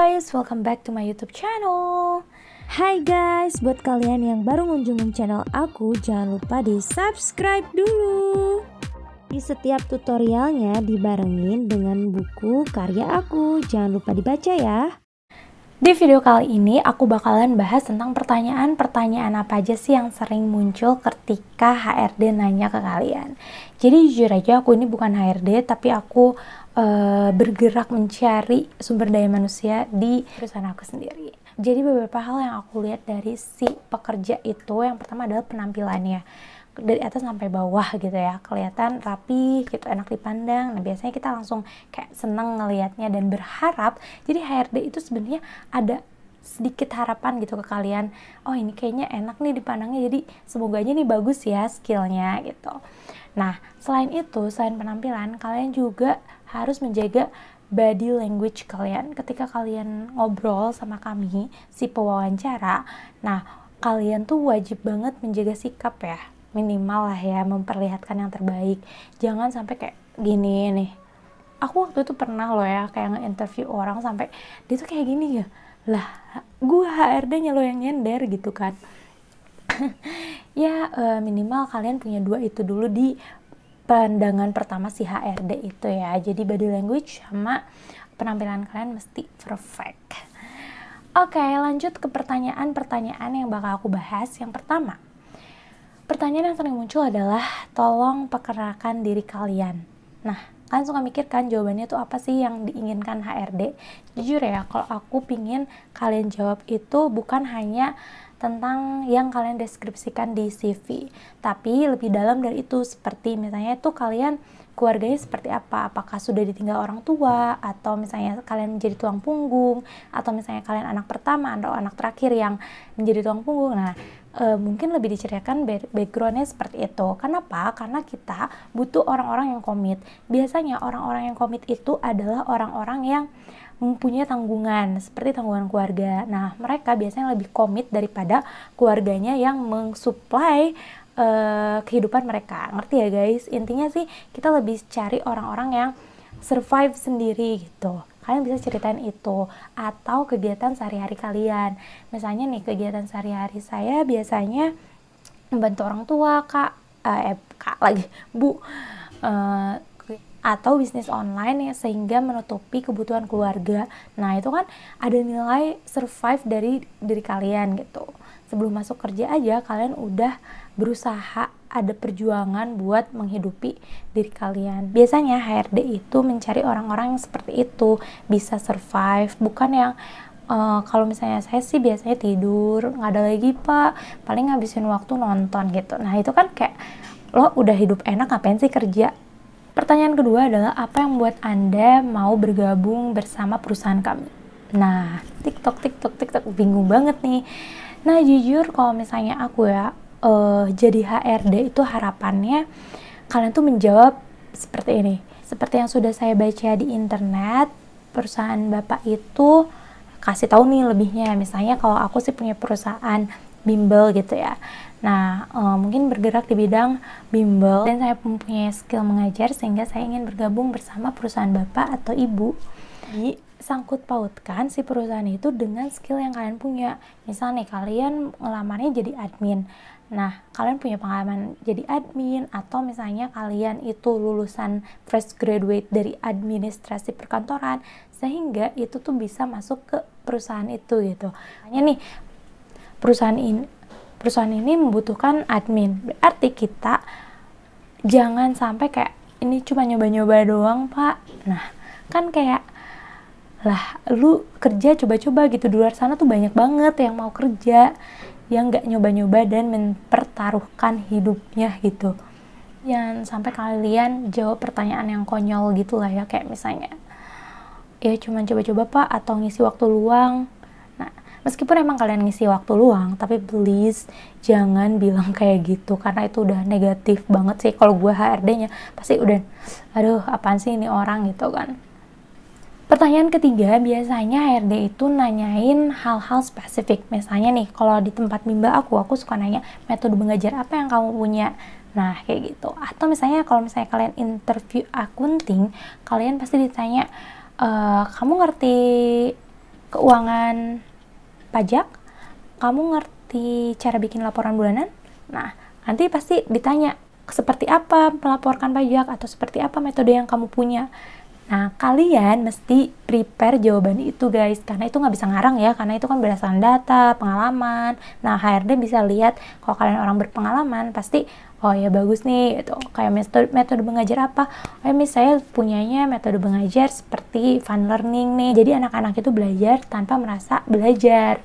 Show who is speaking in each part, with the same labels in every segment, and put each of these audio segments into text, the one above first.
Speaker 1: guys, welcome back to my YouTube channel. Hai guys, buat kalian yang baru ngunjungin channel aku, jangan lupa di subscribe dulu. Di setiap tutorialnya dibarengin dengan buku karya aku, jangan lupa dibaca ya. Di video kali ini aku bakalan bahas tentang pertanyaan-pertanyaan apa aja sih yang sering muncul ketika HRD nanya ke kalian. Jadi jujur aja aku ini bukan HRD tapi aku e, bergerak mencari sumber daya manusia di perusahaan aku sendiri. Jadi beberapa hal yang aku lihat dari si pekerja itu yang pertama adalah penampilannya dari atas sampai bawah gitu ya kelihatan rapi gitu enak dipandang nah biasanya kita langsung kayak seneng ngelihatnya dan berharap jadi HRD itu sebenarnya ada sedikit harapan gitu ke kalian oh ini kayaknya enak nih dipandangnya jadi semoga aja nih bagus ya skillnya gitu nah selain itu selain penampilan kalian juga harus menjaga body language kalian ketika kalian ngobrol sama kami si pewawancara nah kalian tuh wajib banget menjaga sikap ya minimal lah ya memperlihatkan yang terbaik jangan sampai kayak gini nih aku waktu itu pernah loh ya kayak nge-interview orang sampai dia tuh kayak gini ya lah gua HRD nya lo yang nyender gitu kan ya eh, minimal kalian punya dua itu dulu di pandangan pertama si HRD itu ya jadi body language sama penampilan kalian mesti perfect oke lanjut ke pertanyaan-pertanyaan yang bakal aku bahas yang pertama Pertanyaan yang sering muncul adalah, tolong perkenalkan diri kalian. Nah, kalian suka mikir kan, jawabannya itu apa sih yang diinginkan HRD jujur ya kalau aku pingin kalian jawab itu bukan hanya tentang yang kalian deskripsikan di CV tapi lebih dalam dari itu seperti misalnya itu kalian keluarganya seperti apa apakah sudah ditinggal orang tua atau misalnya kalian menjadi tuang punggung atau misalnya kalian anak pertama atau anak terakhir yang menjadi tuang punggung nah e, mungkin lebih diceritakan backgroundnya seperti itu. Kenapa? Karena kita butuh orang-orang yang komit. Biasanya orang-orang yang komit itu adalah orang-orang yang mempunyai tanggungan seperti tanggungan keluarga. Nah, mereka biasanya lebih komit daripada keluarganya yang mensuplai e, kehidupan mereka. Ngerti ya guys? Intinya sih kita lebih cari orang-orang yang survive sendiri gitu kalian bisa ceritain itu atau kegiatan sehari-hari kalian misalnya nih kegiatan sehari-hari saya biasanya membantu orang tua kak eh, eh kak lagi bu eh, atau bisnis online ya, sehingga menutupi kebutuhan keluarga. Nah, itu kan ada nilai survive dari diri kalian gitu. Sebelum masuk kerja aja kalian udah berusaha ada perjuangan buat menghidupi diri kalian. Biasanya HRD itu mencari orang-orang yang seperti itu, bisa survive, bukan yang uh, kalau misalnya saya sih biasanya tidur, nggak ada lagi pak, paling ngabisin waktu nonton gitu. Nah itu kan kayak lo udah hidup enak ngapain sih kerja? Pertanyaan kedua adalah apa yang buat Anda mau bergabung bersama perusahaan kami? Nah, tiktok, tiktok, tiktok, bingung banget nih. Nah, jujur kalau misalnya aku ya, uh, jadi HRD itu harapannya kalian tuh menjawab seperti ini. Seperti yang sudah saya baca di internet, perusahaan Bapak itu kasih tahu nih lebihnya. Misalnya kalau aku sih punya perusahaan bimbel gitu ya. Nah, uh, mungkin bergerak di bidang bimbel dan saya mempunyai skill mengajar sehingga saya ingin bergabung bersama perusahaan Bapak atau Ibu. Di sangkut pautkan si perusahaan itu dengan skill yang kalian punya. Misalnya kalian ngelamarnya jadi admin. Nah, kalian punya pengalaman jadi admin atau misalnya kalian itu lulusan fresh graduate dari administrasi perkantoran sehingga itu tuh bisa masuk ke perusahaan itu gitu. Hanya nih perusahaan ini perusahaan ini membutuhkan admin. Berarti kita jangan sampai kayak ini cuma nyoba-nyoba doang, Pak. Nah, kan kayak lah lu kerja coba-coba gitu di luar sana tuh banyak banget yang mau kerja yang nggak nyoba-nyoba dan mempertaruhkan hidupnya gitu yang sampai kalian jawab pertanyaan yang konyol gitu lah ya kayak misalnya ya cuman coba-coba pak atau ngisi waktu luang nah meskipun emang kalian ngisi waktu luang tapi please jangan bilang kayak gitu karena itu udah negatif banget sih kalau gue HRD nya pasti udah aduh apaan sih ini orang gitu kan Pertanyaan ketiga, biasanya HRD itu nanyain hal-hal spesifik. Misalnya nih, kalau di tempat bimbel aku, aku suka nanya metode mengajar apa yang kamu punya. Nah, kayak gitu. Atau misalnya kalau misalnya kalian interview akunting, kalian pasti ditanya, e, kamu ngerti keuangan pajak? Kamu ngerti cara bikin laporan bulanan? Nah, nanti pasti ditanya, seperti apa melaporkan pajak atau seperti apa metode yang kamu punya Nah, kalian mesti prepare jawaban itu guys, karena itu nggak bisa ngarang ya, karena itu kan berdasarkan data, pengalaman. Nah, HRD bisa lihat kalau kalian orang berpengalaman, pasti oh ya bagus nih, itu kayak metode, metode mengajar apa. Oh ya, misalnya punyanya metode mengajar seperti fun learning nih, jadi anak-anak itu belajar tanpa merasa belajar.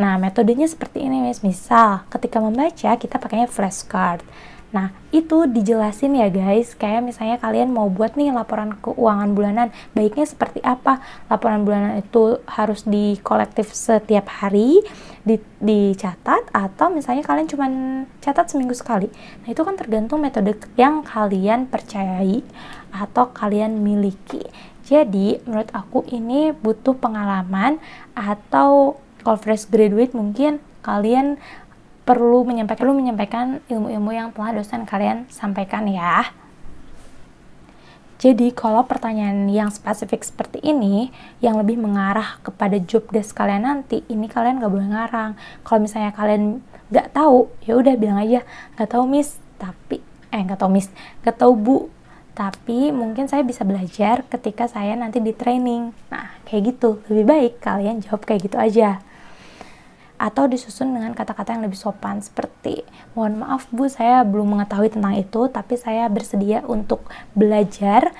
Speaker 1: Nah, metodenya seperti ini, miss. misal ketika membaca kita pakainya flashcard Nah, itu dijelasin ya guys, kayak misalnya kalian mau buat nih laporan keuangan bulanan, baiknya seperti apa? Laporan bulanan itu harus di kolektif setiap hari, di, dicatat, atau misalnya kalian cuma catat seminggu sekali. Nah, itu kan tergantung metode yang kalian percayai atau kalian miliki. Jadi, menurut aku ini butuh pengalaman atau kalau fresh graduate mungkin kalian perlu menyampaikan perlu menyampaikan ilmu-ilmu yang telah dosen kalian sampaikan ya. Jadi kalau pertanyaan yang spesifik seperti ini, yang lebih mengarah kepada job desk kalian nanti, ini kalian gak boleh ngarang. Kalau misalnya kalian nggak tahu, ya udah bilang aja nggak tahu miss, tapi eh nggak tahu miss, nggak tahu bu, tapi mungkin saya bisa belajar ketika saya nanti di training. Nah kayak gitu, lebih baik kalian jawab kayak gitu aja atau disusun dengan kata-kata yang lebih sopan seperti mohon maaf Bu saya belum mengetahui tentang itu tapi saya bersedia untuk belajar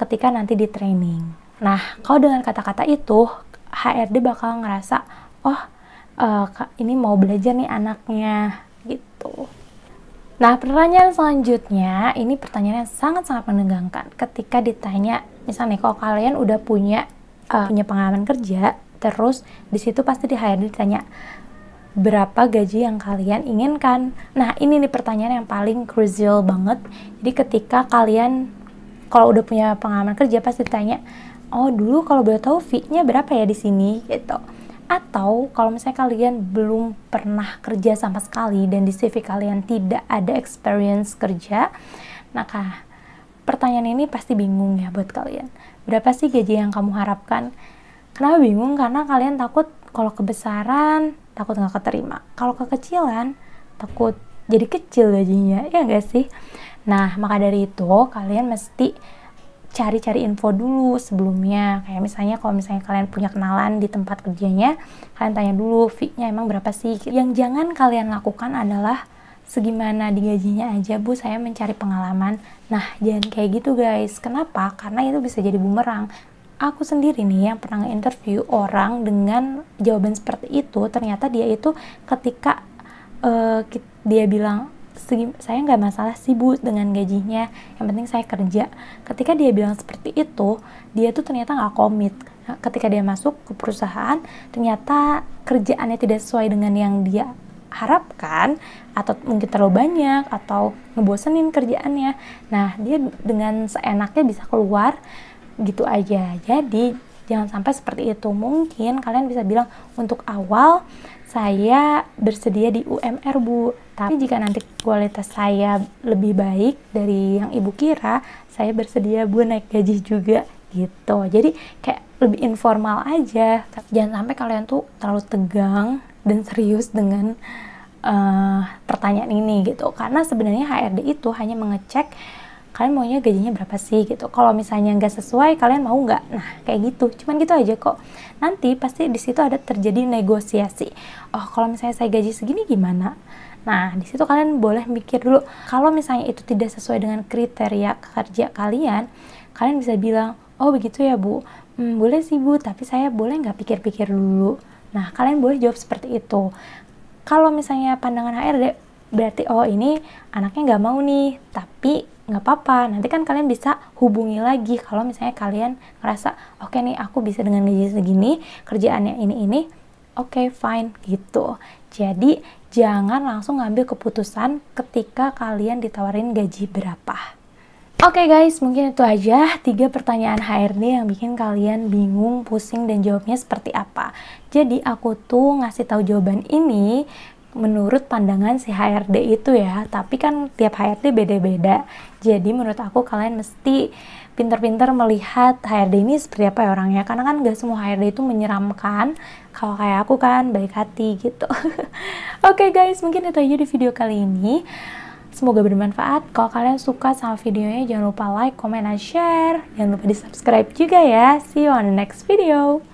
Speaker 1: ketika nanti di training. Nah, kalau dengan kata-kata itu HRD bakal ngerasa oh uh, ini mau belajar nih anaknya gitu. Nah, pertanyaan selanjutnya ini pertanyaan yang sangat-sangat menegangkan ketika ditanya misalnya kalau kalian udah punya uh, punya pengalaman kerja terus di situ pasti di HRD ditanya berapa gaji yang kalian inginkan. Nah, ini nih pertanyaan yang paling krusial banget. Jadi ketika kalian kalau udah punya pengalaman kerja pasti tanya, "Oh, dulu kalau boleh tahu fee-nya berapa ya di sini?" gitu. Atau kalau misalnya kalian belum pernah kerja sama sekali dan di CV kalian tidak ada experience kerja, maka pertanyaan ini pasti bingung ya buat kalian. Berapa sih gaji yang kamu harapkan? Kenapa bingung? Karena kalian takut kalau kebesaran takut nggak keterima kalau kekecilan takut jadi kecil gajinya ya gak sih nah maka dari itu kalian mesti cari-cari info dulu sebelumnya kayak misalnya kalau misalnya kalian punya kenalan di tempat kerjanya kalian tanya dulu fee-nya emang berapa sih yang jangan kalian lakukan adalah segimana digajinya aja bu saya mencari pengalaman nah jangan kayak gitu guys kenapa karena itu bisa jadi bumerang aku sendiri nih yang pernah interview orang dengan jawaban seperti itu ternyata dia itu ketika uh, dia bilang saya nggak masalah sibuk dengan gajinya yang penting saya kerja ketika dia bilang seperti itu dia tuh ternyata nggak komit nah, ketika dia masuk ke perusahaan ternyata kerjaannya tidak sesuai dengan yang dia harapkan atau mungkin terlalu banyak atau ngebosenin kerjaannya nah dia dengan seenaknya bisa keluar gitu aja jadi jangan sampai seperti itu mungkin kalian bisa bilang untuk awal saya bersedia di UMR Bu tapi jika nanti kualitas saya lebih baik dari yang ibu kira saya bersedia Bu naik gaji juga gitu jadi kayak lebih informal aja jangan sampai kalian tuh terlalu tegang dan serius dengan uh, pertanyaan ini gitu karena sebenarnya HRD itu hanya mengecek kalian maunya gajinya berapa sih gitu kalau misalnya nggak sesuai kalian mau nggak nah kayak gitu cuman gitu aja kok nanti pasti di situ ada terjadi negosiasi oh kalau misalnya saya gaji segini gimana Nah, di situ kalian boleh mikir dulu, kalau misalnya itu tidak sesuai dengan kriteria kerja kalian, kalian bisa bilang, oh begitu ya bu, hmm, boleh sih bu, tapi saya boleh nggak pikir-pikir dulu. Nah, kalian boleh jawab seperti itu. Kalau misalnya pandangan HRD, berarti oh ini anaknya nggak mau nih, tapi nggak apa-apa nanti kan kalian bisa hubungi lagi kalau misalnya kalian ngerasa oke okay nih aku bisa dengan gaji segini kerjaannya ini ini oke okay, fine gitu jadi jangan langsung ngambil keputusan ketika kalian ditawarin gaji berapa Oke okay guys, mungkin itu aja tiga pertanyaan HRD yang bikin kalian bingung, pusing, dan jawabnya seperti apa. Jadi aku tuh ngasih tahu jawaban ini menurut pandangan si HRD itu ya tapi kan tiap HRD beda-beda jadi menurut aku kalian mesti pinter-pinter melihat HRD ini seperti apa orangnya karena kan gak semua HRD itu menyeramkan kalau kayak aku kan baik hati gitu oke okay guys mungkin itu aja di video kali ini semoga bermanfaat kalau kalian suka sama videonya jangan lupa like, comment, dan share jangan lupa di subscribe juga ya see you on the next video